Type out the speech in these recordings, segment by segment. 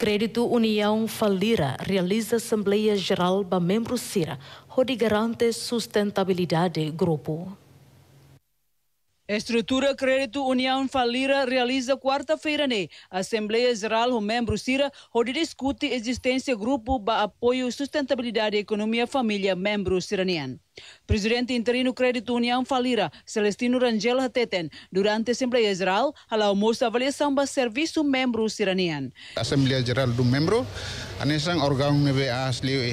Crédito União Falira realiza Assembleia Geral para membro CIRA, onde garante sustentabilidade grupo. Estrutura Crédito União Falira realiza quarta-feira na né? Assembleia Geral o membro Cira, onde discute a existência grupo para apoio sustentabilidade e economia família membro ciraniano. Presidente interino Crédito União Falira, Celestino Rangel Hateten, durante a Assembleia Geral, ao almoço avaliação para serviço membro ciraniano. Assembleia Geral do membro, a órgão NBA,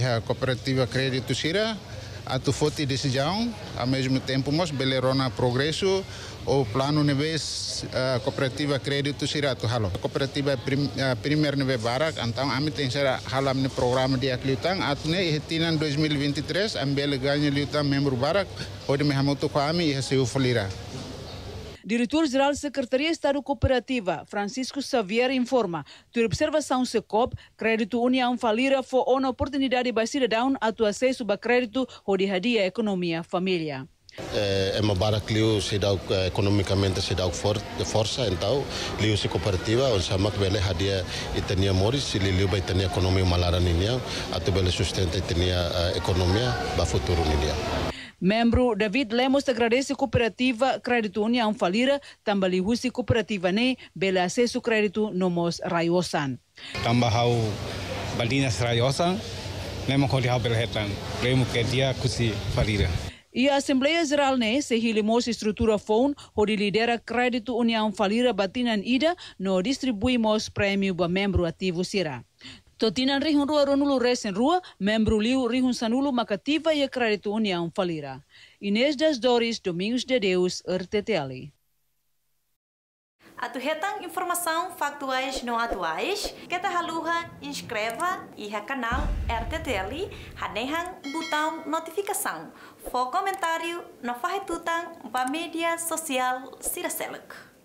a cooperativa Crédito Cira, a tu forte decisão, ao mesmo tempo, mas belerona progresso, o plano nível eh, a cooperativa crédito será tu halo. A cooperativa é prim, eh, a então a tem será halo no programa de aclutang, a tu ne, e tinan 2023, a bele ganha lutang membro barra, o de mehamoto com a mim e a seu folira. Diretor-Geral da Secretaria de Estado Cooperativa, Francisco Xavier, informa. Tua observação SECOP, crédito União Falira foi uma oportunidade para cidadão atuar sobre crédito ou de radia economia família. É eh, uma barra que liu se dá eh, economicamente se dá for, força, então liu se cooperativa, onde chama que bele hadia e tinha moris, e liu vai ter economia malara ninia, até bele sustenta e tinha eh, economia para futuro ninia. Membro David Lemos agradece a cooperativa Crédito União Falira, também lhe usa a cooperativa NEI, pelo acesso ao crédito no Mos Raiosan. Também há o Raiosan, lemos com o Rio Belhetan, lemos que dia cusi Falira. E a Assembleia Geral NE se rilimos estrutura FON, onde lidera crédito União Falira Batinan Ida, no distribuímos prêmio para membro ativo Sira. Totina rihun rua ronulu resen rua, membro liu rihun sanulo macativa e a união falira. Inês das Dores, Domingos de Deus, RTTL. A Atuhetan informação factuais não atuais, que ta haluha inscreva e ha canal RTTL, hanehan botão notificação. For comentário não na farretutan ba mídia social Siraseluk.